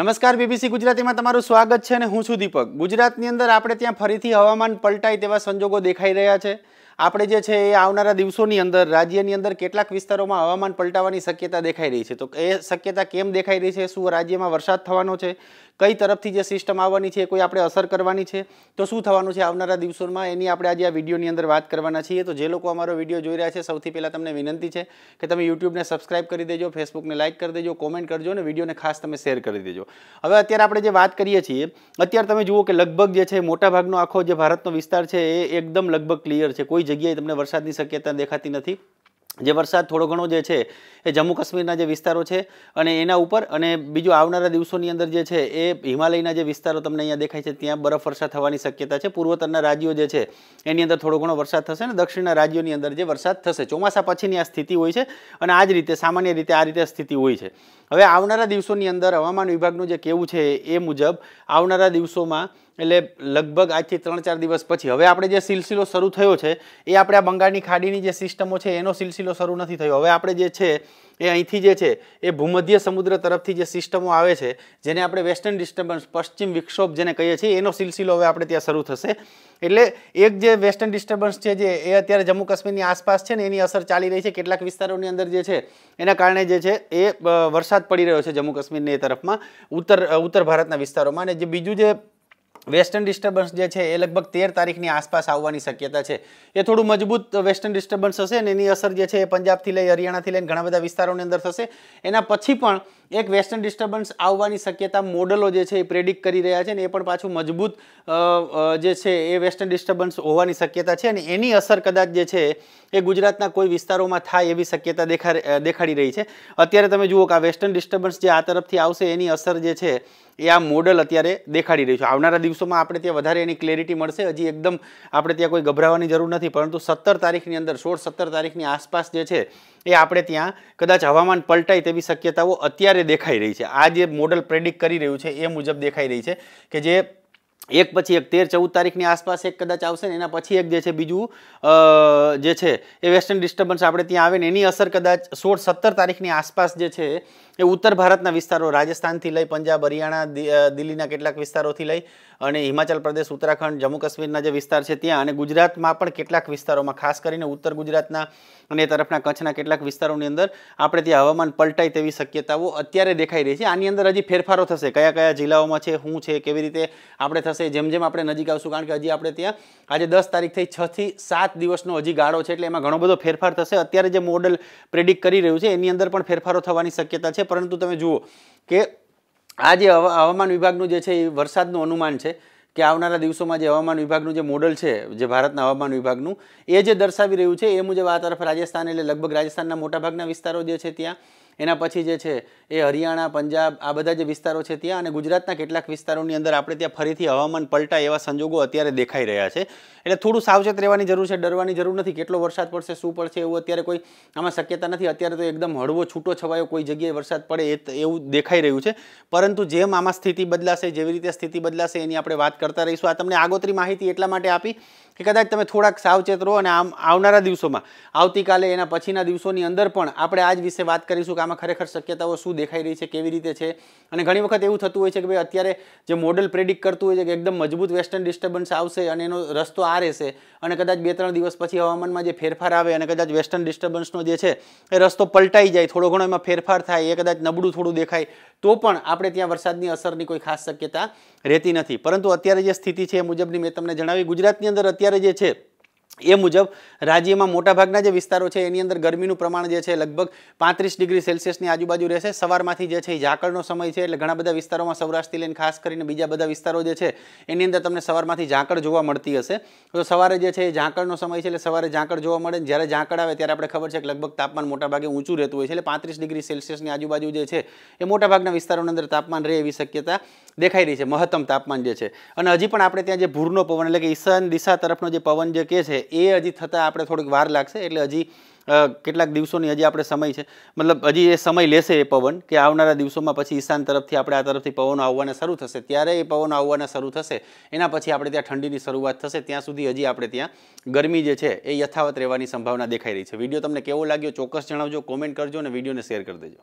નમસ્કાર બીબીસી ગુજરાતીમાં તમારું સ્વાગત છે અને હું છું દીપક ગુજરાતની અંદર આપણે ત્યાં ફરીથી હવામાન પલટાય તેવા સંજોગો દેખાઈ રહ્યા છે આપણે જે છે એ આવનારા દિવસોની અંદર રાજ્યની અંદર કેટલાક વિસ્તારોમાં હવામાન પલટાવાની શક્યતા દેખાઈ રહી છે તો એ શક્યતા કેમ દેખાઈ રહી છે શું રાજ્યમાં વરસાદ થવાનો છે કઈ તરફથી જે સિસ્ટમ આવવાની છે કોઈ આપણે અસર કરવાની છે તો શું થવાનું છે આવનારા દિવસોમાં એની આપણે આજે આ વિડીયોની અંદર વાત કરવાના છીએ તો જે લોકો અમારો વિડીયો જોઈ રહ્યા છે સૌથી પહેલાં તમને વિનંતી છે કે તમે યુટ્યુબને સબસ્ક્રાઇબ કરી દેજો ફેસબુકને લાઇક કરી દેજો કોમેન્ટ કરજો અને વિડીયોને ખાસ તમે શેર કરી દેજો હવે અત્યારે આપણે જે વાત કરીએ છીએ અત્યારે તમે જુઓ કે લગભગ જે છે મોટાભાગનો આખો જે ભારતનો વિસ્તાર છે એ એકદમ લગભગ ક્લિયર છે કોઈ જગ્યાએ તમને વરસાદની શક્યતા દેખાતી નથી જે વરસાદ થોડો ઘણો જે છે એ જમ્મુ કાશ્મીરના જે વિસ્તારો છે અને એના ઉપર અને બીજું આવનારા દિવસોની અંદર જે છે એ હિમાલયના જે વિસ્તારો તમને અહીંયા દેખાય છે ત્યાં બરફ બરફવર્ષા થવાની શક્યતા છે પૂર્વોત્તરના રાજ્યો જે છે એની અંદર થોડો ઘણો વરસાદ થશે અને દક્ષિણના રાજ્યોની અંદર જે વરસાદ થશે ચોમાસા પછીની આ સ્થિતિ હોય છે અને આ જ રીતે સામાન્ય રીતે આ રીતે સ્થિતિ હોય છે હવે આવનારા દિવસોની અંદર હવામાન વિભાગનું જે કેવું છે એ મુજબ આવનારા દિવસોમાં એટલે લગભગ આજથી ત્રણ ચાર દિવસ પછી હવે આપણે જે સિલસિલો શરૂ થયો છે એ આપણે આ બંગાળની ખાડીની જે સિસ્ટમો છે એનો સિલસિલો શરૂ નથી થયો હવે આપણે જે છે એ અહીંથી જે છે એ ભૂમધ્ય સમુદ્ર તરફથી જે સિસ્ટમો આવે છે જેને આપણે વેસ્ટર્ન ડિસ્ટર્બન્સ પશ્ચિમ વિક્ષોભ જેને કહીએ છીએ એનો સિલસિલો હવે આપણે ત્યાં શરૂ થશે એટલે એક જે વેસ્ટર્ન ડિસ્ટર્બન્સ છે જે એ અત્યારે જમ્મુ કાશ્મીરની આસપાસ છે ને એની અસર ચાલી રહી છે કેટલાક વિસ્તારોની અંદર જે છે એના કારણે જે છે એ વરસાદ પડી રહ્યો છે જમ્મુ કાશ્મીરની એ તરફમાં ઉત્તર ઉત્તર ભારતના વિસ્તારોમાં અને જે બીજું જે વેસ્ટર્ન ડિસ્ટર્બન્સ જે છે એ લગભગ તેર તારીખની આસપાસ આવવાની શક્યતા છે એ થોડું મજબૂત વેસ્ટર્ન ડિસ્ટર્બન્સ હશે અને એની અસર જે છે એ પંજાબથી લઈ હરિયાણાથી લઈને ઘણા બધા વિસ્તારોની અંદર થશે એના પછી પણ એક વેસ્ટર્ન ડિસ્ટર્બન્સ આવવાની શક્યતા મોડલો જે છે એ પ્રેડિક્ટ કરી રહ્યા છે અને એ પણ પાછું મજબૂત જે છે એ વેસ્ટર્ન ડિસ્ટર્બન્સ હોવાની શક્યતા છે અને એની અસર કદાચ જે છે એ ગુજરાતના કોઈ વિસ્તારોમાં થાય એવી શક્યતા દેખા દેખાડી રહી છે અત્યારે તમે જુઓ કે આ વેસ્ટર્ન ડિસ્ટર્બન્સ જે આ તરફથી આવશે એની અસર જે છે એ આ મોડલ અત્યારે દેખાડી રહ્યું છે આવનારા દિવસોમાં આપણે ત્યાં વધારે એની ક્લેરિટી મળશે હજી એકદમ આપણે ત્યાં કોઈ ગભરાવાની જરૂર નથી પરંતુ સત્તર તારીખની અંદર સોળ સત્તર તારીખની આસપાસ જે છે એ આપણે ત્યાં કદાચ હવામાન પલટાય તેવી શક્યતાઓ અત્યારે દેખાઈ રહી છે આ જે મોડલ પ્રેડિક્ટ કરી રહ્યું છે એ મુજબ દેખાઈ રહી છે કે જે એક પછી એક તેર ચૌદ તારીખની આસપાસ એક કદાચ આવશે ને એના પછી એક જે છે બીજું જે છે એ વેસ્ટર્ન ડિસ્ટર્બન્સ આપણે ત્યાં આવે ને એની અસર કદાચ સોળ સત્તર તારીખની આસપાસ જે છે એ ઉત્તર ભારતના વિસ્તારો રાજસ્થાનથી લઈ પંજાબ હરિયાણા દિલ્હીના કેટલાક વિસ્તારોથી લઈ અને હિમાચલ પ્રદેશ ઉત્તરાખંડ જમ્મુ કાશ્મીરના જે વિસ્તાર છે ત્યાં અને ગુજરાતમાં પણ કેટલાક વિસ્તારોમાં ખાસ કરીને ઉત્તર ગુજરાતના અને તરફના કચ્છના કેટલાક વિસ્તારોની અંદર આપણે ત્યાં હવામાન પલટાય તેવી શક્યતાઓ અત્યારે દેખાઈ રહી છે આની અંદર હજી ફેરફારો થશે કયા કયા જિલ્લાઓમાં છે શું છે કેવી રીતે આપણે થશે જેમ જેમ આપણે નજીક આવશું કારણ કે હજી આપણે ત્યાં આજે દસ તારીખ થઈ છથી સાત દિવસનો હજી ગાળો છે એટલે એમાં ઘણો બધો ફેરફાર થશે અત્યારે જે મોડલ પ્રેડિક્ટ કરી રહ્યું છે એની અંદર પણ ફેરફારો થવાની શક્યતા છે પરંતુ તમે જુઓ કે આ જે હવામાન વિભાગનું જે છે એ વરસાદનું અનુમાન છે કે આવનારા દિવસોમાં જે હવામાન વિભાગનું જે મોડલ છે જે ભારતના હવામાન વિભાગનું એ જે દર્શાવી રહ્યું છે એ મુજબ આ તરફ રાજસ્થાન એટલે લગભગ રાજસ્થાનના મોટાભાગના વિસ્તારો જે છે ત્યાં એના પછી જે છે એ હરિયાણા પંજાબ આ બધા જે વિસ્તારો છે ત્યાં અને ગુજરાતના કેટલાક વિસ્તારોની અંદર આપણે ત્યાં ફરીથી હવામાન પલટાય એવા સંજોગો અત્યારે દેખાઈ રહ્યા છે એટલે થોડું સાવચેત રહેવાની જરૂર છે ડરવાની જરૂર નથી કેટલો વરસાદ પડશે શું પડશે એવું અત્યારે કોઈ આમાં શક્યતા નથી અત્યારે તો એકદમ હળવો છૂટો છવાયો કોઈ જગ્યાએ વરસાદ પડે એ એવું દેખાઈ રહ્યું છે પરંતુ જેમ આમાં સ્થિતિ બદલાશે જેવી રીતે સ્થિતિ બદલાશે એની આપણે વાત કરતા રહીશું આ તમને આગોતરી માહિતી એટલા માટે આપી કે કદાચ તમે થોડાક સાવચેત રહો અને આમ આવનારા દિવસોમાં આવતીકાલે એના પછીના દિવસોની અંદર પણ આપણે આ જ વિશે વાત કરીશું કે આમાં કિસ્સામાં ખરેખર શક્યતાઓ શું દેખાઈ રહી છે કેવી રીતે છે અને ઘણી વખત એવું થતું હોય છે કે ભાઈ અત્યારે જે મોડલ પ્રેડિક કરતું હોય છે કે એકદમ મજબૂત વેસ્ટર્ન ડિસ્ટર્બન્સ આવશે અને એનો રસ્તો આ રહેશે અને કદાચ બે ત્રણ દિવસ પછી હવામાનમાં જે ફેરફાર આવે અને કદાચ વેસ્ટર્ન ડિસ્ટર્બન્સનો જે છે એ રસ્તો પલટાઈ જાય થોડો ઘણો એમાં ફેરફાર થાય એ કદાચ નબળું થોડું દેખાય તો પણ આપણે ત્યાં વરસાદની અસરની કોઈ ખાસ શક્યતા રહેતી નથી પરંતુ અત્યારે જે સ્થિતિ છે એ મુજબની મેં તમને જણાવી ગુજરાતની અંદર અત્યારે જે છે એ મુજબ રાજ્યમાં મોટાભાગના જે વિસ્તારો છે એની અંદર ગરમીનું પ્રમાણ જે છે લગભગ પાંત્રીસ ડિગ્રી સેલ્સિયસની આજુબાજુ રહેશે સવારમાંથી જે છે એ ઝાકળનો સમય છે એટલે ઘણા બધા વિસ્તારોમાં સૌરાષ્ટ્રથી લઈને ખાસ કરીને બીજા બધા વિસ્તારો જે છે એની અંદર તમને સવારમાંથી ઝાકળ જોવા મળતી હશે તો સવારે જે છે એ ઝાકળનો સમય છે એટલે સવારે ઝાકળ જોવા મળે જ્યારે ઝાંકળ આવે ત્યારે આપણે ખબર છે કે લગભગ તાપમાન મોટાભાગે ઊંચું રહેતું હોય છે એટલે પાંત્રીસ ડિગ્રી સેલ્સિયસની આજુબાજુ જે છે એ મોટાભાગના વિસ્તારોની અંદર તાપમાન રહે એવી શક્યતા દેખાઈ રહી છે મહત્તમ તાપમાન જે છે અને હજી પણ આપણે ત્યાં જે ભૂરનો પવન એટલે કે ઈશાન દિશા તરફનો જે પવન જે કે છે એ હજી થતાં આપણે થોડીક વાર લાગશે એટલે હજી કેટલાક દિવસોની હજી આપણે સમય છે મતલબ હજી એ સમય લેશે એ પવન કે આવનારા દિવસોમાં પછી ઈશાન તરફથી આપણે આ તરફથી પવનો આવવાના શરૂ થશે ત્યારે એ પવનો આવવાના શરૂ થશે એના પછી આપણે ત્યાં ઠંડીની શરૂઆત થશે ત્યાં સુધી હજી આપણે ત્યાં ગરમી જે છે એ યથાવત રહેવાની સંભાવના દેખાઈ રહી છે વિડીયો તમને કેવો લાગ્યો ચોક્કસ જણાવજો કોમેન્ટ કરજો અને વિડીયોને શેર કરી દેજો